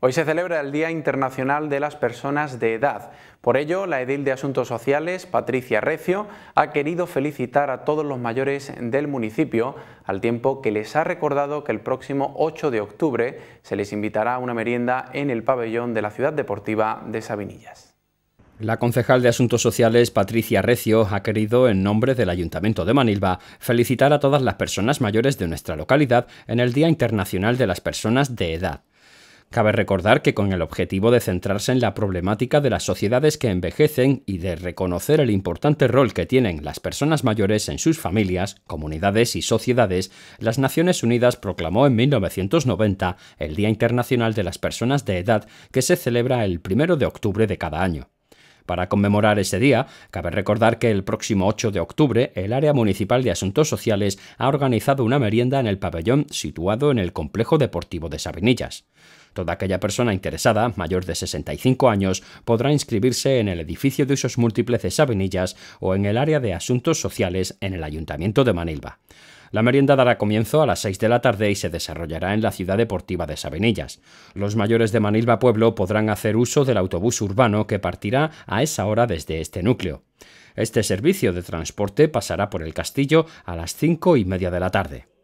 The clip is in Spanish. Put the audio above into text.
Hoy se celebra el Día Internacional de las Personas de Edad. Por ello, la edil de Asuntos Sociales, Patricia Recio, ha querido felicitar a todos los mayores del municipio, al tiempo que les ha recordado que el próximo 8 de octubre se les invitará a una merienda en el pabellón de la ciudad deportiva de Sabinillas. La concejal de Asuntos Sociales, Patricia Recio, ha querido, en nombre del Ayuntamiento de Manilva, felicitar a todas las personas mayores de nuestra localidad en el Día Internacional de las Personas de Edad. Cabe recordar que con el objetivo de centrarse en la problemática de las sociedades que envejecen y de reconocer el importante rol que tienen las personas mayores en sus familias, comunidades y sociedades, las Naciones Unidas proclamó en 1990 el Día Internacional de las Personas de Edad que se celebra el primero de octubre de cada año. Para conmemorar ese día, cabe recordar que el próximo 8 de octubre, el Área Municipal de Asuntos Sociales ha organizado una merienda en el pabellón situado en el Complejo Deportivo de Sabinillas. Toda aquella persona interesada, mayor de 65 años, podrá inscribirse en el edificio de usos múltiples de Sabinillas o en el área de asuntos sociales en el Ayuntamiento de Manilva. La merienda dará comienzo a las 6 de la tarde y se desarrollará en la ciudad deportiva de Sabenillas. Los mayores de Manilva Pueblo podrán hacer uso del autobús urbano que partirá a esa hora desde este núcleo. Este servicio de transporte pasará por el castillo a las 5 y media de la tarde.